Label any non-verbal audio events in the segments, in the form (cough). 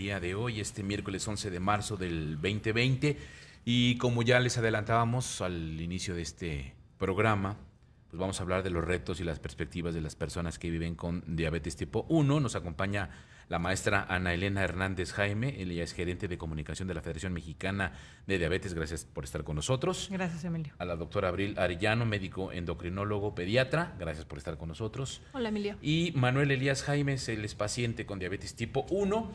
día de hoy, este miércoles 11 de marzo del 2020. Y como ya les adelantábamos al inicio de este programa, pues vamos a hablar de los retos y las perspectivas de las personas que viven con diabetes tipo 1. Nos acompaña la maestra Ana Elena Hernández Jaime, ella es gerente de comunicación de la Federación Mexicana de Diabetes. Gracias por estar con nosotros. Gracias, Emilio. A la doctora Abril Arellano, médico endocrinólogo pediatra. Gracias por estar con nosotros. Hola, Emilio. Y Manuel Elías Jaime, él es paciente con diabetes tipo 1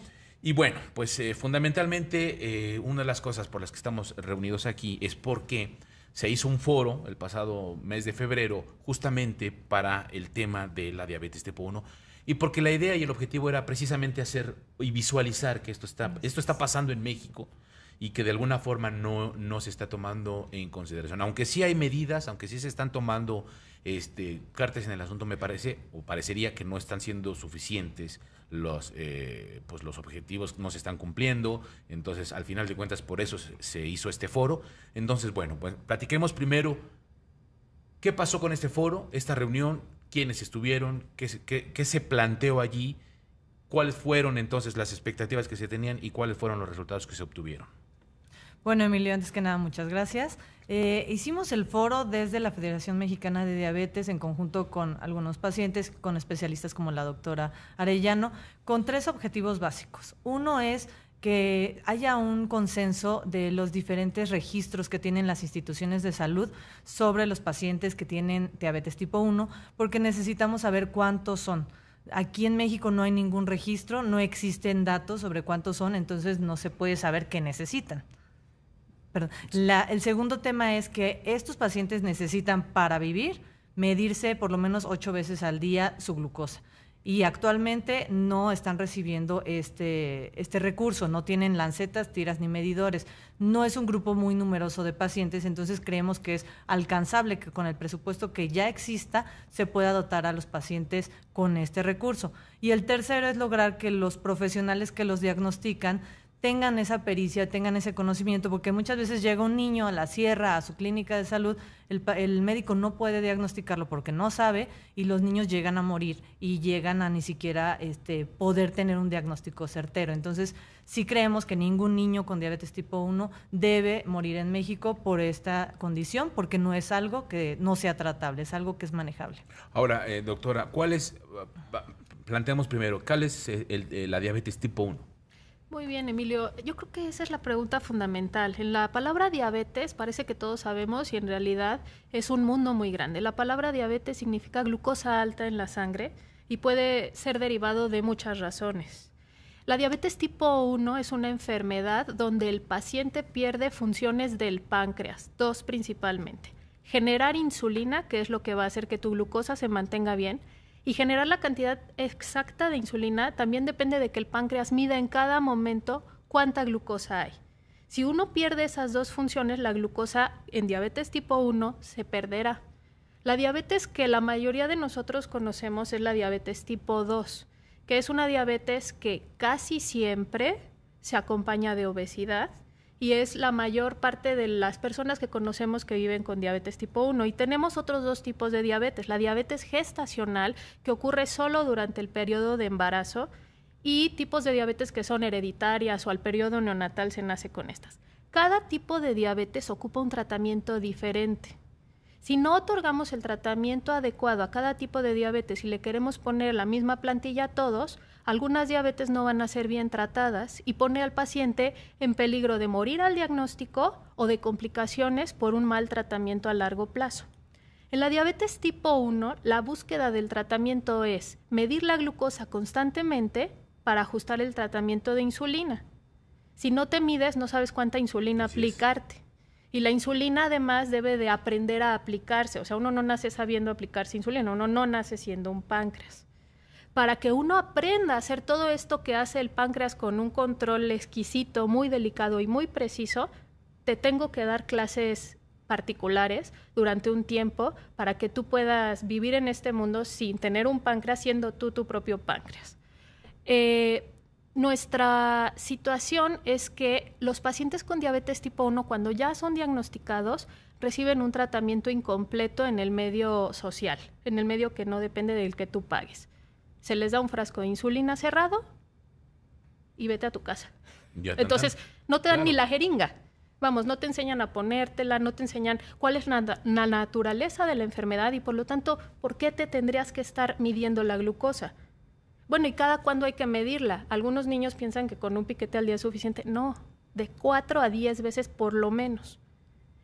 y bueno, pues eh, fundamentalmente eh, una de las cosas por las que estamos reunidos aquí es porque se hizo un foro el pasado mes de febrero justamente para el tema de la diabetes tipo 1 y porque la idea y el objetivo era precisamente hacer y visualizar que esto está, esto está pasando en México y que de alguna forma no, no se está tomando en consideración. Aunque sí hay medidas, aunque sí se están tomando este, cartas en el asunto, me parece o parecería que no están siendo suficientes los, eh, pues los objetivos no se están cumpliendo. Entonces, al final de cuentas, por eso se hizo este foro. Entonces, bueno, pues, platiquemos primero qué pasó con este foro, esta reunión, quiénes estuvieron, qué se planteó allí, cuáles fueron entonces las expectativas que se tenían y cuáles fueron los resultados que se obtuvieron. Bueno, Emilio, antes que nada, muchas gracias. Eh, hicimos el foro desde la Federación Mexicana de Diabetes en conjunto con algunos pacientes, con especialistas como la doctora Arellano, con tres objetivos básicos. Uno es que haya un consenso de los diferentes registros que tienen las instituciones de salud sobre los pacientes que tienen diabetes tipo 1, porque necesitamos saber cuántos son. Aquí en México no hay ningún registro, no existen datos sobre cuántos son, entonces no se puede saber qué necesitan. La, el segundo tema es que estos pacientes necesitan para vivir medirse por lo menos ocho veces al día su glucosa. Y actualmente no están recibiendo este, este recurso, no tienen lancetas, tiras ni medidores. No es un grupo muy numeroso de pacientes, entonces creemos que es alcanzable que con el presupuesto que ya exista se pueda dotar a los pacientes con este recurso. Y el tercero es lograr que los profesionales que los diagnostican tengan esa pericia, tengan ese conocimiento, porque muchas veces llega un niño a la sierra, a su clínica de salud, el, médico no puede diagnosticarlo porque no sabe y los niños llegan a morir y llegan a ni siquiera este, poder tener un diagnóstico certero. Entonces, sí creemos que ningún niño con diabetes tipo 1 debe morir en México por esta condición, porque no es algo que no sea tratable, es algo que es manejable. Ahora, eh, doctora, ¿cuál es, planteamos primero, cuál es eh, eh, la diabetes tipo 1? Muy bien, Emilio. Yo creo que esa es la pregunta fundamental. En la palabra diabetes parece que todos sabemos y en realidad es un mundo muy grande. La palabra diabetes significa glucosa alta en la sangre y puede ser derivado de muchas razones. La diabetes tipo 1 es una enfermedad donde el paciente pierde funciones del páncreas, dos principalmente. Generar insulina, que es lo que va a hacer que tu glucosa se mantenga bien, y generar la cantidad exacta de insulina también depende de que el páncreas mida en cada momento cuánta glucosa hay. Si uno pierde esas dos funciones, la glucosa en diabetes tipo 1 se perderá. La diabetes que la mayoría de nosotros conocemos es la diabetes tipo 2, que es una diabetes que casi siempre se acompaña de obesidad y es la mayor parte de las personas que conocemos que viven con diabetes tipo 1. Y tenemos otros dos tipos de diabetes, la diabetes gestacional, que ocurre solo durante el periodo de embarazo, y tipos de diabetes que son hereditarias o al periodo neonatal se nace con estas. Cada tipo de diabetes ocupa un tratamiento diferente. Si no otorgamos el tratamiento adecuado a cada tipo de diabetes y le queremos poner la misma plantilla a todos, algunas diabetes no van a ser bien tratadas y pone al paciente en peligro de morir al diagnóstico o de complicaciones por un mal tratamiento a largo plazo. En la diabetes tipo 1, la búsqueda del tratamiento es medir la glucosa constantemente para ajustar el tratamiento de insulina. Si no te mides, no sabes cuánta insulina aplicarte. Y la insulina además debe de aprender a aplicarse. O sea, uno no nace sabiendo aplicarse insulina, uno no nace siendo un páncreas para que uno aprenda a hacer todo esto que hace el páncreas con un control exquisito, muy delicado y muy preciso, te tengo que dar clases particulares durante un tiempo para que tú puedas vivir en este mundo sin tener un páncreas, siendo tú tu propio páncreas. Eh, nuestra situación es que los pacientes con diabetes tipo 1, cuando ya son diagnosticados, reciben un tratamiento incompleto en el medio social, en el medio que no depende del que tú pagues se les da un frasco de insulina cerrado y vete a tu casa. Entonces, no te dan ni la jeringa. Vamos, no te enseñan a ponértela, no te enseñan cuál es la, naturaleza de la enfermedad y por lo tanto, ¿por qué te tendrías que estar midiendo la glucosa? Bueno, ¿y cada cuándo hay que medirla? Algunos niños piensan que con un piquete al día es suficiente. No, de 4 a 10 veces por lo menos.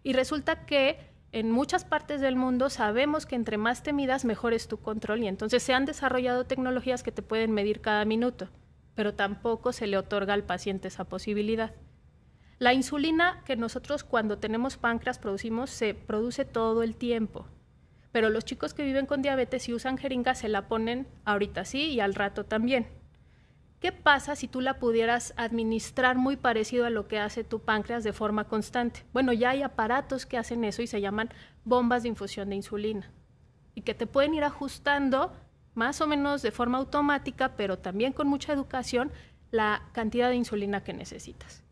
Y resulta que en muchas partes del mundo sabemos que entre más temidas, mejor es tu control y entonces se han desarrollado tecnologías que te pueden medir cada minuto, pero tampoco se le otorga al paciente esa posibilidad. La insulina que nosotros cuando tenemos páncreas producimos se produce todo el tiempo, pero los chicos que viven con diabetes y usan jeringa se la ponen ahorita sí y al rato también. ¿Qué pasa si tú la pudieras administrar muy parecido a lo que hace tu páncreas de forma constante? Bueno, ya hay aparatos que hacen eso y se llaman bombas de infusión de insulina y que te pueden ir ajustando más o menos de forma automática, pero también con mucha educación, la cantidad de insulina que necesitas.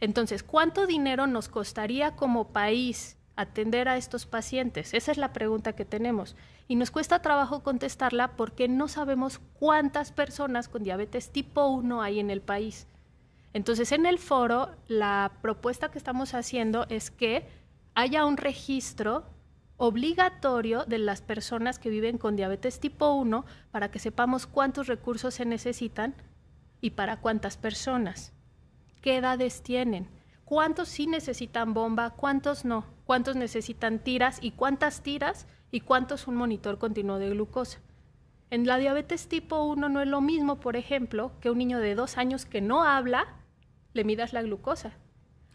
Entonces, ¿cuánto dinero nos costaría como país atender a estos pacientes? Esa es la pregunta que tenemos. Y nos cuesta trabajo contestarla porque no sabemos cuántas personas con diabetes tipo 1 hay en el país. Entonces, en el foro, la propuesta que estamos haciendo es que haya un registro obligatorio de las personas que viven con diabetes tipo 1 para que sepamos cuántos recursos se necesitan y para cuántas personas, qué edades tienen cuántos sí necesitan bomba, cuántos no, cuántos necesitan tiras y cuántas tiras y cuántos un monitor continuo de glucosa. En la diabetes tipo 1 no es lo mismo, por ejemplo, que un niño de dos años que no habla, le midas la glucosa.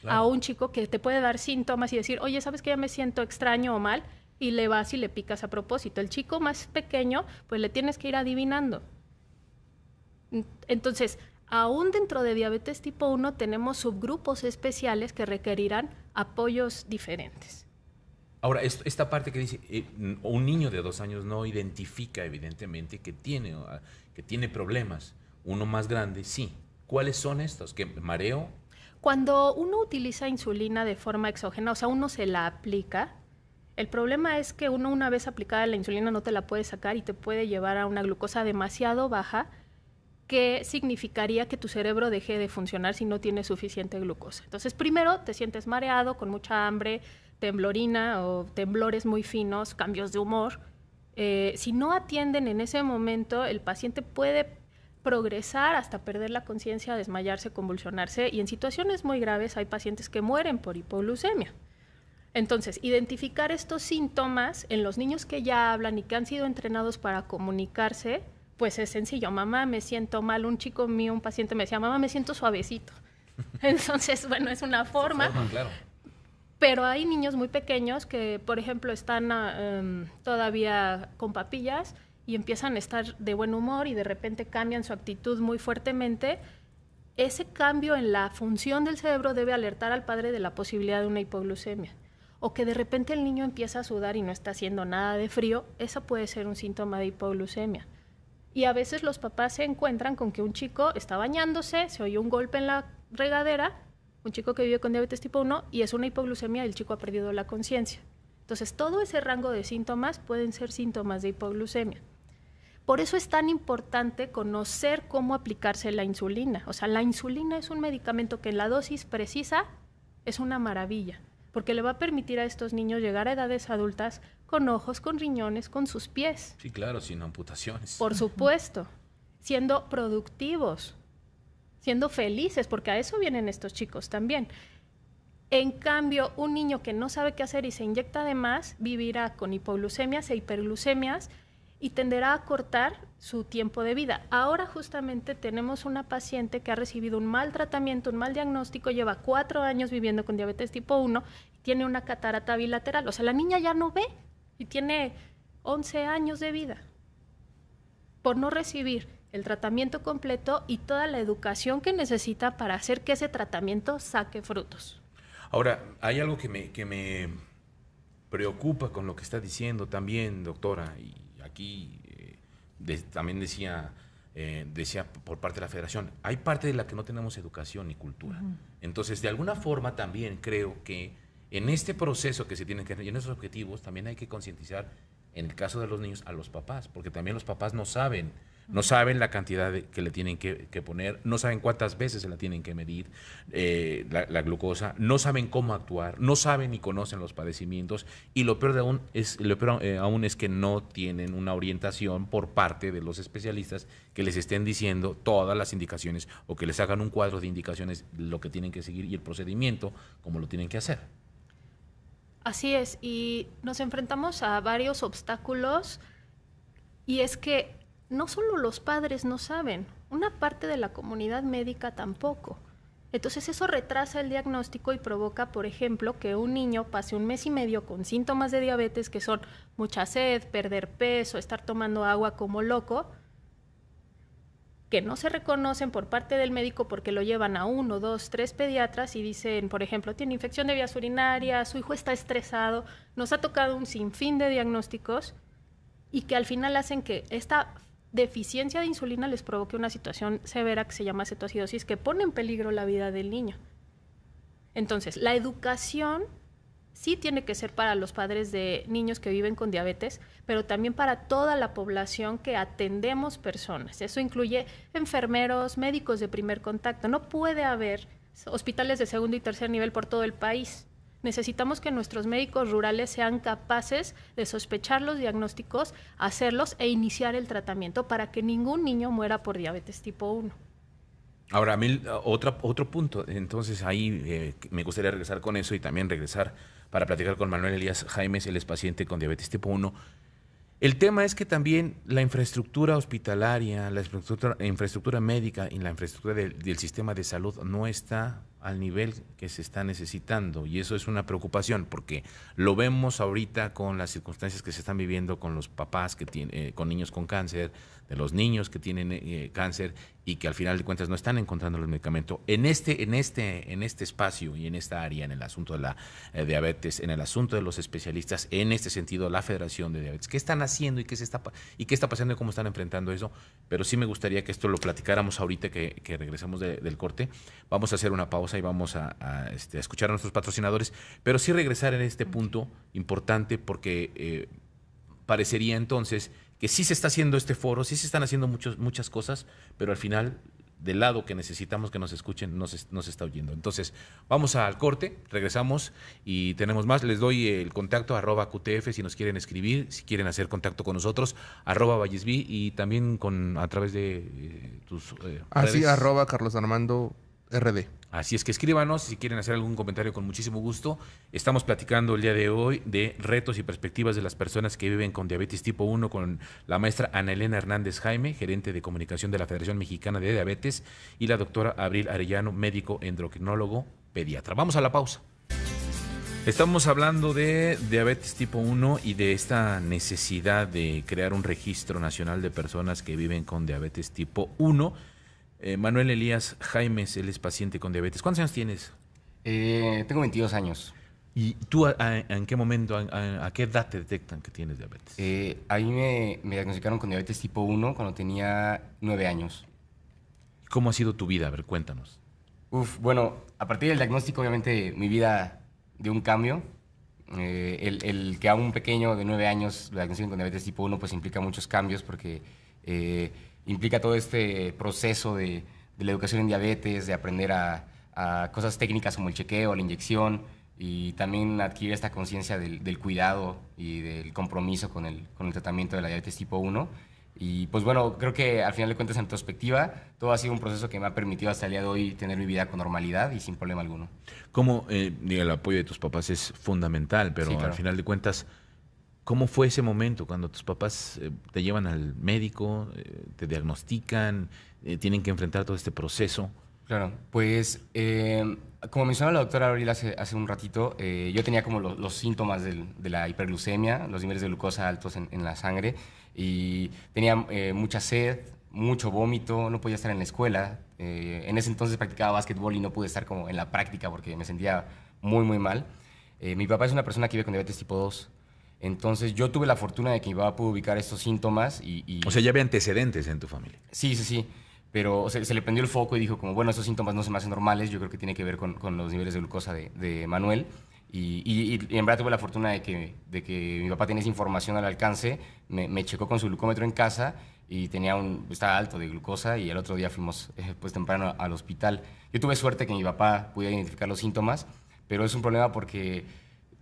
A un chico que te puede dar síntomas y decir, oye, ¿sabes que ya me siento extraño o mal? Y le vas y le picas a propósito. El chico más pequeño, pues le tienes que ir adivinando. Entonces, Aún dentro de diabetes tipo 1 tenemos subgrupos especiales que requerirán apoyos diferentes. Ahora, esta parte que dice, eh, un niño de dos años no identifica evidentemente que tiene, ah, que tiene problemas, uno más grande sí. ¿Cuáles son estos? ¿Que mareo? Cuando uno utiliza insulina de forma exógena, o sea, uno se la aplica, el problema es que uno una vez aplicada la insulina no te la puede sacar y te puede llevar a una glucosa demasiado baja qué significaría que tu cerebro deje de funcionar si no tienes suficiente glucosa. Entonces, primero te sientes mareado, con mucha hambre, temblorina o temblores muy finos, cambios de humor. Eh, si no atienden en ese momento, el paciente puede progresar hasta perder la conciencia, desmayarse, convulsionarse y en situaciones muy graves hay pacientes que mueren por hipoglucemia. Entonces, identificar estos síntomas en los niños que ya hablan y que han sido entrenados para comunicarse, pues es sencillo, mamá, me siento mal, un chico mío, un paciente me decía, mamá, me siento suavecito. (laughs) Entonces, bueno, es una forma. Pero hay niños muy pequeños que, por ejemplo, están em, todavía con papillas y empiezan a estar de buen humor y de repente cambian su actitud muy fuertemente. Ese cambio en la función del cerebro debe alertar al padre de la posibilidad de una hipoglucemia. O que de repente el niño empieza a sudar y no está haciendo nada de frío, eso puede ser un síntoma de hipoglucemia y a veces los papás se encuentran con que un chico está bañándose, se oye un golpe en la regadera, un chico que vive con diabetes tipo 1 y es una hipoglucemia y el chico ha perdido la conciencia. Entonces, todo ese rango de síntomas pueden ser síntomas de hipoglucemia. Por eso es tan importante conocer cómo aplicarse la insulina. O sea, la insulina es un medicamento que en la dosis precisa es una maravilla, porque le va a permitir a estos niños llegar a edades adultas con ojos, con riñones, con sus pies. Sí, claro, sin amputaciones. Por (laughs) supuesto, siendo productivos, siendo felices, porque a eso vienen estos chicos también. En cambio, un niño que no sabe qué hacer y se inyecta de más, vivirá con hipoglucemias e hiperglucemias y tenderá a cortar su tiempo de vida. Ahora justamente tenemos una paciente que ha recibido un mal tratamiento, un mal diagnóstico, lleva cuatro años viviendo con diabetes tipo 1, tiene una catarata bilateral, o sea, la niña ya no ve, y tiene 11 años de vida por no recibir el tratamiento completo y toda la educación que necesita para hacer que ese tratamiento saque frutos. Ahora, hay algo que me, que me preocupa con lo que está diciendo también, doctora, y aquí eh, también decía, eh, decía por parte de la federación, hay parte de la que no tenemos educación ni cultura. Entonces, de alguna forma también creo que en este proceso que se tienen que y en esos objetivos también hay que concientizar, en el caso de los niños, a los papás, porque también los papás no saben, no saben la cantidad que le tienen que, poner, no saben cuántas veces se la tienen que medir eh, la, glucosa, no saben cómo actuar, no saben ni conocen los padecimientos y lo peor de aún es, lo peor eh, aún es que no tienen una orientación por parte de los especialistas que les estén diciendo todas las indicaciones o que les hagan un cuadro de indicaciones lo que tienen que seguir y el procedimiento como lo tienen que hacer. Así es, y nos enfrentamos a varios obstáculos y es que no solo los padres no saben, una parte de la comunidad médica tampoco. Entonces eso retrasa el diagnóstico y provoca, por ejemplo, que un niño pase un mes y medio con síntomas de diabetes que son mucha sed, perder peso, estar tomando agua como loco, que no se reconocen por parte del médico porque lo llevan a uno, dos, tres pediatras y dicen, por ejemplo, tiene infección de vías urinarias, su hijo está estresado, nos ha tocado un sinfín de diagnósticos y que al final hacen que esta deficiencia de insulina les provoque una situación severa que se llama cetoacidosis que pone en peligro la vida del niño. Entonces, la educación sí tiene que ser para los padres de niños que viven con diabetes, pero también para toda la población que atendemos personas. Eso incluye enfermeros, médicos de primer contacto. No puede haber hospitales de segundo y tercer nivel por todo el país. Necesitamos que nuestros médicos rurales sean capaces de sospechar los diagnósticos, hacerlos e iniciar el tratamiento para que ningún niño muera por diabetes tipo 1. Ahora, mil, otro punto. Entonces ahí eh, me gustaría regresar con eso y también regresar para platicar con Manuel Elías Jaimes, él es paciente con diabetes tipo 1. El tema es que también la infraestructura hospitalaria, la infraestructura, médica y la infraestructura del, sistema de salud no está al nivel que se está necesitando. Y eso es una preocupación, porque lo vemos ahorita con las circunstancias que se están viviendo con los papás que tiene, eh, con niños con cáncer, de los niños que tienen eh, eh, cáncer y que al final de cuentas no están encontrando el medicamento. En este, en este, en este espacio y en esta área, en el asunto de la eh, diabetes, en el asunto de los especialistas, en este sentido, la Federación de Diabetes, ¿qué están haciendo y qué se está y qué está pasando y cómo están enfrentando eso? Pero sí me gustaría que esto lo platicáramos ahorita que, regresamos del corte. Vamos a hacer una pausa y vamos este, a, escuchar a nuestros patrocinadores, pero sí regresar en este punto importante porque parecería entonces que sí se está haciendo este foro, sí se están haciendo muchos, muchas cosas, pero al final del lado que necesitamos que nos escuchen no se está oyendo. Entonces, vamos al corte, regresamos y tenemos más. Les doy el contacto arroba QTF si nos quieren escribir, si quieren hacer contacto con nosotros, arroba y también con a través de eh, tus... Eh, Así, ah, arroba Carlos Armando RD. Así es que escríbanos si quieren hacer algún comentario con muchísimo gusto. Estamos platicando el día de hoy de retos y perspectivas de las personas que viven con diabetes tipo 1 con la maestra Ana Elena Hernández Jaime, gerente de comunicación de la Federación Mexicana de Diabetes, y la doctora Abril Arellano, médico endocrinólogo pediatra. Vamos a la pausa. Estamos hablando de diabetes tipo 1 y de esta necesidad de crear un registro nacional de personas que viven con diabetes tipo 1 eh, Manuel Elías Jaimes, él es paciente con diabetes. ¿Cuántos años tienes? Eh, tengo 22 años. ¿Y tú en qué momento, a, qué edad te detectan que tienes diabetes? Eh, a mí me, diagnosticaron con diabetes tipo 1 cuando tenía 9 años. ¿Cómo ha sido tu vida? A ver, cuéntanos. Uf, bueno, a partir del diagnóstico, obviamente, mi vida de un cambio. El, que a un pequeño de 9 años lo diagnostican con diabetes tipo 1, pues implica muchos cambios porque implica todo este proceso de, la educación en diabetes, de aprender a, cosas técnicas como el chequeo, la inyección y también adquirir esta conciencia del, cuidado y del compromiso con el, tratamiento de la diabetes tipo 1. Y pues bueno, creo que al final de cuentas en retrospectiva, todo ha sido un proceso que me ha permitido hasta el día de hoy tener mi vida con normalidad y sin problema alguno. Como eh, el apoyo de tus papás es fundamental, pero al final de cuentas ¿Cómo fue ese momento cuando tus papás eh, te llevan al médico, eh, te diagnostican, eh, tienen que enfrentar todo este proceso? Claro, pues como mencionaba la doctora Abril hace, un ratito, yo tenía como los síntomas de la hiperglucemia, los niveles de glucosa altos en, en la sangre y tenía mucha sed, mucho vómito, no podía estar en la escuela. en ese entonces practicaba básquetbol y no pude estar como en la práctica porque me sentía muy, muy mal. mi papá es una persona que vive con diabetes tipo 2 entonces yo tuve la fortuna de que mi papá pudo ubicar estos síntomas y, O sea, ya había antecedentes en tu familia. Sí, sí, sí. Pero se le prendió el foco y dijo como, bueno, esos síntomas no se me hacen normales, yo creo que tiene que ver con, con los niveles de glucosa de, de Manuel. Y, y, en verdad tuve la fortuna de que, de que mi papá tenía esa información al alcance, me, checó con su glucómetro en casa y tenía un, estaba alto de glucosa y el otro día fuimos eh, pues temprano al hospital. Yo tuve suerte que mi papá pudiera identificar los síntomas, pero es un problema porque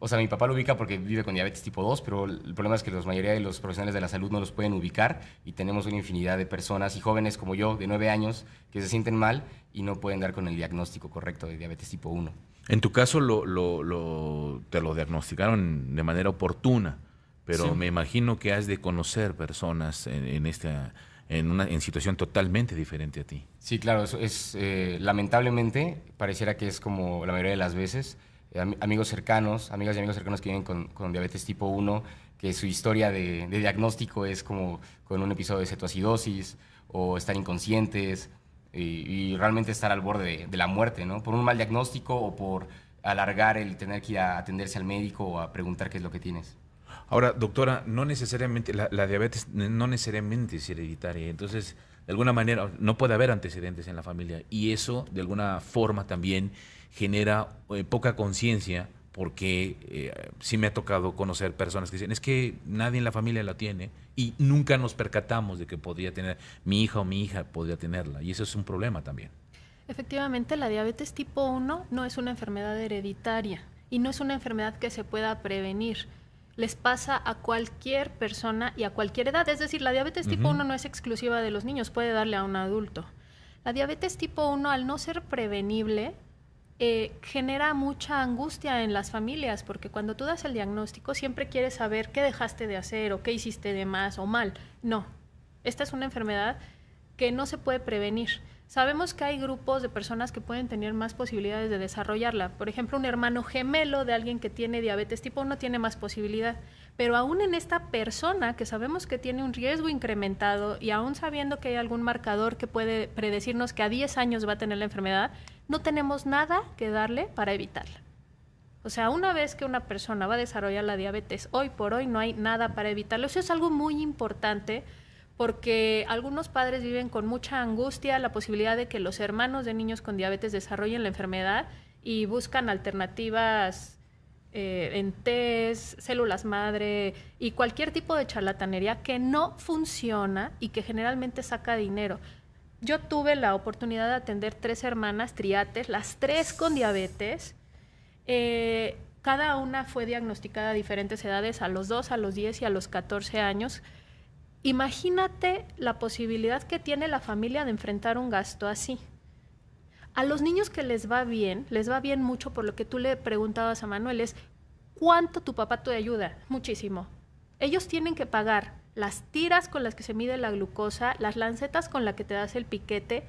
o sea, mi papá lo ubica porque vive con diabetes tipo 2, pero el problema es que la mayoría de los profesionales de la salud no los pueden ubicar y tenemos una infinidad de personas y jóvenes como yo, de 9 años, que se sienten mal y no pueden dar con el diagnóstico correcto de diabetes tipo 1. En tu caso te lo diagnosticaron de manera oportuna, pero me imagino que has de conocer personas en, esta en una situación totalmente diferente a ti. Sí, claro, es eh, lamentablemente pareciera que es como la mayoría de las veces eh, amigos cercanos, amigas y amigos cercanos que vienen con, diabetes tipo 1, que su historia de, diagnóstico es como con un episodio de cetoacidosis o estar inconscientes y, realmente estar al borde de, la muerte, ¿no? Por un mal diagnóstico o por alargar el tener que ir a atenderse al médico o a preguntar qué es lo que tienes. Ahora, doctora, no necesariamente, la, la diabetes no necesariamente es hereditaria, entonces de alguna manera, no puede haber antecedentes en la familia. Y eso, de alguna forma, también genera eh, poca conciencia, porque eh, sí me ha tocado conocer personas que dicen, es que nadie en la familia la tiene y nunca nos percatamos de que podría tener, mi hija o mi hija podría tenerla. Y eso es un problema también. Efectivamente, la diabetes tipo 1 no es una enfermedad hereditaria y no es una enfermedad que se pueda prevenir les pasa a cualquier persona y a cualquier edad. Es decir, la diabetes tipo 1 no es exclusiva de los niños, puede darle a un adulto. La diabetes tipo 1, al no ser prevenible, eh, genera mucha angustia en las familias, porque cuando tú das el diagnóstico siempre quieres saber qué dejaste de hacer o qué hiciste de más o mal. No, esta es una enfermedad que no se puede prevenir. Sabemos que hay grupos de personas que pueden tener más posibilidades de desarrollarla. Por ejemplo, un hermano gemelo de alguien que tiene diabetes tipo 1 tiene más posibilidad. Pero aún en esta persona que sabemos que tiene un riesgo incrementado y aún sabiendo que hay algún marcador que puede predecirnos que a 10 años va a tener la enfermedad, no tenemos nada que darle para evitarla. O sea, una vez que una persona va a desarrollar la diabetes, hoy por hoy no hay nada para evitarlo. Eso es algo muy importante porque algunos padres viven con mucha angustia la posibilidad de que los hermanos de niños con diabetes desarrollen la enfermedad y buscan alternativas eh, en test, células madre y cualquier tipo de charlatanería que no funciona y que generalmente saca dinero. Yo tuve la oportunidad de atender tres hermanas triates, las tres con diabetes. Eh, cada una fue diagnosticada a diferentes edades, a los 2, a los 10 y a los 14 años Imagínate la posibilidad que tiene la familia de enfrentar un gasto así. A los niños que les va bien, les va bien mucho por lo que tú le preguntabas a Manuel, es cuánto tu papá te ayuda. Muchísimo. Ellos tienen que pagar las tiras con las que se mide la glucosa, las lancetas con las que te das el piquete,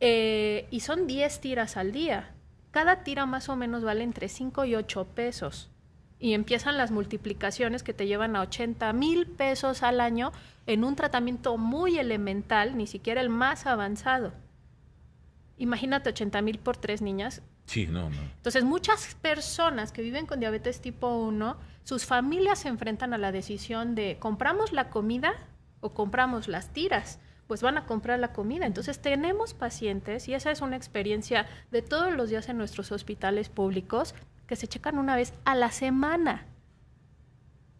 eh, y son 10 tiras al día. Cada tira más o menos vale entre 5 y 8 pesos y empiezan las multiplicaciones que te llevan a 80 mil pesos al año en un tratamiento muy elemental, ni siquiera el más avanzado. Imagínate 80 mil por tres niñas. Sí, no, no. Entonces, muchas personas que viven con diabetes tipo 1, sus familias se enfrentan a la decisión de compramos la comida o compramos las tiras pues van a comprar la comida. Entonces tenemos pacientes, y esa es una experiencia de todos los días en nuestros hospitales públicos, que se checan una vez a la semana.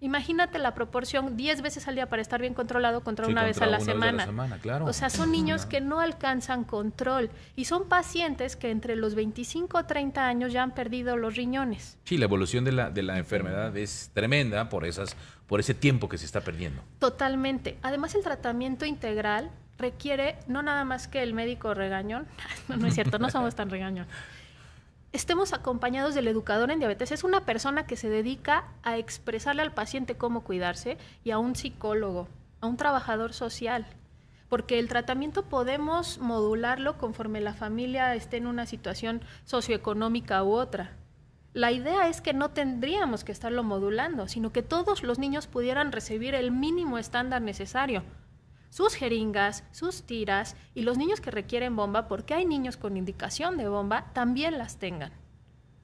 Imagínate la proporción 10 veces al día para estar bien controlado contra una vez a la semana. claro. O sea, son niños que no alcanzan control y son pacientes que entre los 25 o 30 años ya han perdido los riñones. Sí, la evolución de la, de la enfermedad es tremenda por, esas, por ese tiempo que se está perdiendo. Totalmente. Además, el tratamiento integral requiere no nada más que el médico regañón, (laughs) no es cierto, no somos tan regañón, estemos acompañados del educador en diabetes. Es una persona que se dedica a expresarle al paciente cómo cuidarse y a un psicólogo, a un trabajador social, porque el tratamiento podemos modularlo conforme la familia esté en una situación socioeconómica u otra. La idea es que no tendríamos que estarlo modulando, sino que todos los niños pudieran recibir el mínimo estándar necesario sus jeringas, sus tiras y los niños que requieren bomba, porque hay niños con indicación de bomba, también las tengan.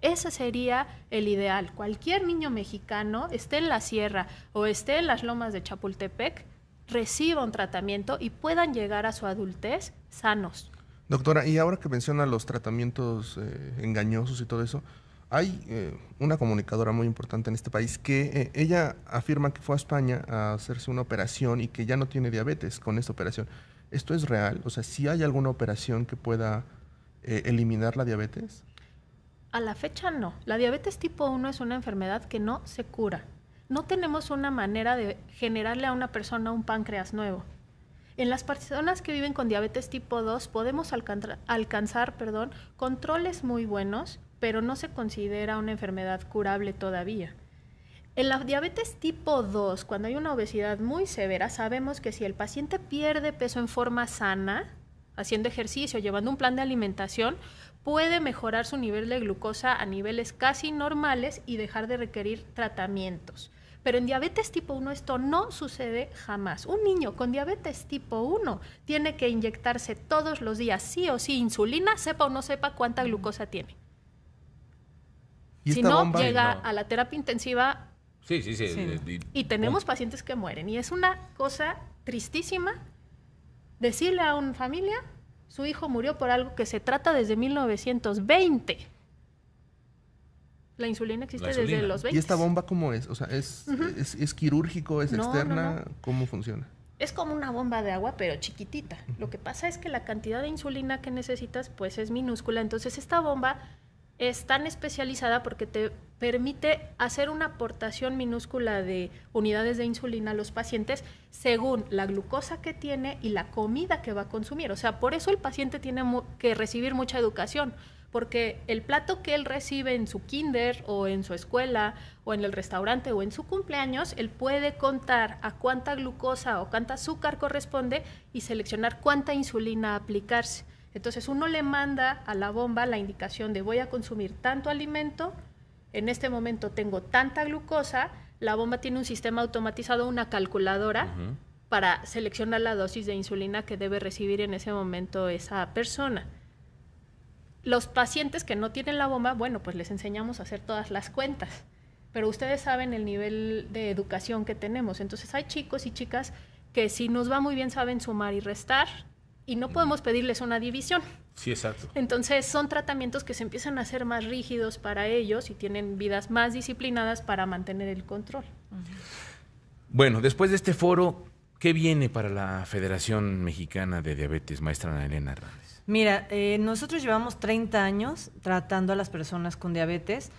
Ese sería el ideal. Cualquier niño mexicano, esté en la sierra o esté en las lomas de Chapultepec, reciba un tratamiento y puedan llegar a su adultez sanos. Doctora, y ahora que menciona los tratamientos eh, engañosos y todo eso, hay eh, una comunicadora muy importante en este país que eh, ella afirma que fue a España a hacerse una operación y que ya no tiene diabetes con esta operación. ¿Esto es real? O sea, ¿si hay alguna operación que pueda eh, eliminar la diabetes? A la fecha no. La diabetes tipo 1 es una enfermedad que no se cura. No tenemos una manera de generarle a una persona un páncreas nuevo. En las personas que viven con diabetes tipo 2 podemos alcanzar, controles muy buenos pero no se considera una enfermedad curable todavía. En la diabetes tipo 2, cuando hay una obesidad muy severa, sabemos que si el paciente pierde peso en forma sana, haciendo ejercicio, llevando un plan de alimentación, puede mejorar su nivel de glucosa a niveles casi normales y dejar de requerir tratamientos. Pero en diabetes tipo 1 esto no sucede jamás. Un niño con diabetes tipo 1 tiene que inyectarse todos los días, sí o sí, insulina, sepa o no sepa cuánta glucosa tiene si no, llega a la terapia intensiva. Sí, sí, sí. Y, tenemos pacientes que mueren. Y es una cosa tristísima decirle a una familia, su hijo murió por algo que se trata desde 1920. La insulina existe desde los 20. ¿Y esta bomba cómo es? O sea, ¿es, quirúrgico? ¿Es externa? ¿Cómo funciona? Es como una bomba de agua, pero chiquitita. Lo que pasa es que la cantidad de insulina que necesitas, pues es minúscula. Entonces, esta bomba es tan especializada porque te permite hacer una aportación minúscula de unidades de insulina a los pacientes según la glucosa que tiene y la comida que va a consumir. O sea, por eso el paciente tiene que recibir mucha educación, porque el plato que él recibe en su kinder o en su escuela o en el restaurante o en su cumpleaños, él puede contar a cuánta glucosa o cuánta azúcar corresponde y seleccionar cuánta insulina aplicarse. Entonces uno le manda a la bomba la indicación de voy a consumir tanto alimento, en este momento tengo tanta glucosa, la bomba tiene un sistema automatizado, una calculadora para seleccionar la dosis de insulina que debe recibir en ese momento esa persona. Los pacientes que no tienen la bomba, bueno, pues les enseñamos a hacer todas las cuentas, pero ustedes saben el nivel de educación que tenemos. Entonces hay chicos y chicas que si nos va muy bien saben sumar y restar, y no podemos pedirles una división. Sí, exacto. Entonces son tratamientos que se empiezan a hacer más rígidos para ellos y tienen vidas más disciplinadas para mantener el control. Bueno, después de este foro, ¿qué viene para la Federación Mexicana de Diabetes, maestra Ana Elena Hernández? Mira, eh, nosotros llevamos 30 años tratando a las personas con diabetes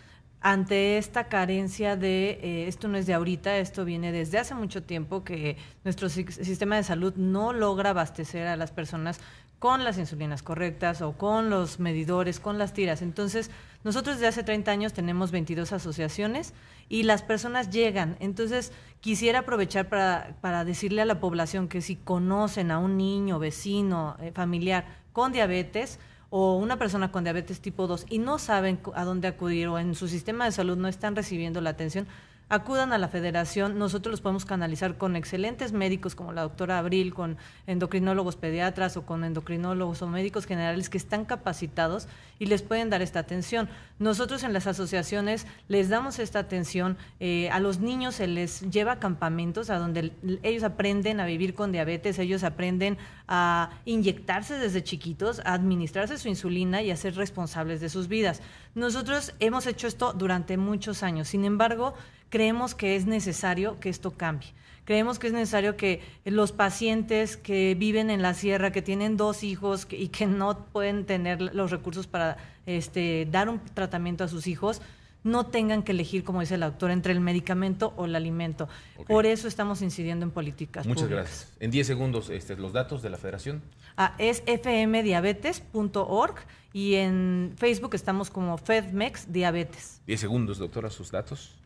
ante esta carencia de, eh, esto no es de ahorita, esto viene desde hace mucho tiempo que nuestro sistema de salud no logra abastecer a las personas con las insulinas correctas o con los medidores, con las tiras. Entonces, nosotros desde hace 30 años tenemos 22 asociaciones y las personas llegan. Entonces, quisiera aprovechar para, para decirle a la población que si conocen a un niño, vecino, eh, familiar con diabetes, o una persona con diabetes tipo 2 y no saben a dónde acudir o en su sistema de salud no están recibiendo la atención, acudan a la federación, nosotros los podemos canalizar con excelentes médicos como la doctora Abril, con endocrinólogos pediatras o con endocrinólogos o médicos generales que están capacitados y les pueden dar esta atención. Nosotros en las asociaciones les damos esta atención, eh, a los niños se les lleva a campamentos a donde ellos aprenden a vivir con diabetes, ellos aprenden a inyectarse desde chiquitos, a administrarse su insulina y a ser responsables de sus vidas. Nosotros hemos hecho esto durante muchos años, sin embargo, creemos que es necesario que esto cambie. Creemos que es necesario que los pacientes que viven en la sierra, que tienen dos hijos y que no pueden tener los recursos para este, dar un tratamiento a sus hijos, no tengan que elegir, como dice el autor, entre el medicamento o el alimento. Por eso estamos incidiendo en políticas. Muchas gracias. En 10 segundos, este, los datos de la federación. Ah, es fmdiabetes.org y en Facebook estamos como FedMex Diabetes. 10 segundos, doctora, sus datos.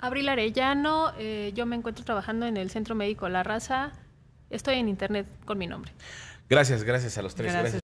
Abril Arellano, eh, yo me encuentro trabajando en el Centro Médico La Raza. Estoy en internet con mi nombre. Gracias, gracias a los tres.